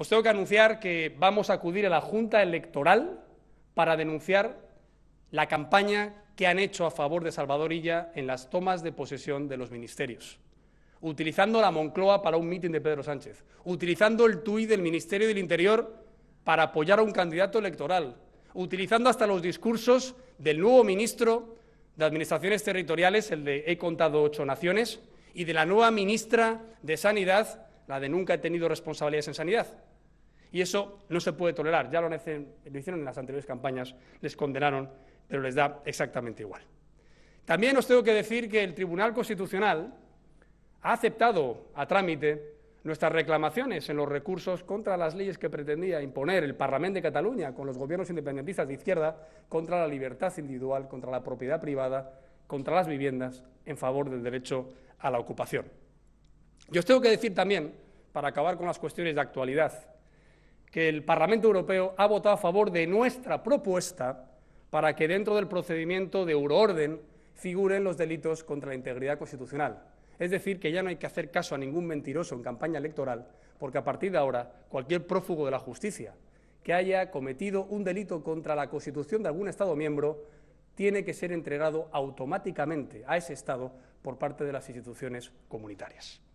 Os tengo que anunciar que vamos a acudir a la Junta Electoral para denunciar la campaña que han hecho a favor de Salvador Illa en las tomas de posesión de los ministerios, utilizando la Moncloa para un mitin de Pedro Sánchez, utilizando el TUI del Ministerio del Interior para apoyar a un candidato electoral, utilizando hasta los discursos del nuevo ministro de Administraciones Territoriales, el de He contado ocho naciones, y de la nueva ministra de Sanidad, la de nunca he tenido responsabilidades en sanidad. Y eso no se puede tolerar. Ya lo, lo hicieron en las anteriores campañas, les condenaron, pero les da exactamente igual. También os tengo que decir que el Tribunal Constitucional ha aceptado a trámite nuestras reclamaciones en los recursos contra las leyes que pretendía imponer el Parlamento de Cataluña con los gobiernos independentistas de izquierda contra la libertad individual, contra la propiedad privada, contra las viviendas, en favor del derecho a la ocupación. Yo os tengo que decir también para acabar con las cuestiones de actualidad, que el Parlamento Europeo ha votado a favor de nuestra propuesta para que dentro del procedimiento de euroorden figuren los delitos contra la integridad constitucional. Es decir, que ya no hay que hacer caso a ningún mentiroso en campaña electoral, porque a partir de ahora cualquier prófugo de la justicia que haya cometido un delito contra la Constitución de algún Estado miembro tiene que ser entregado automáticamente a ese Estado por parte de las instituciones comunitarias.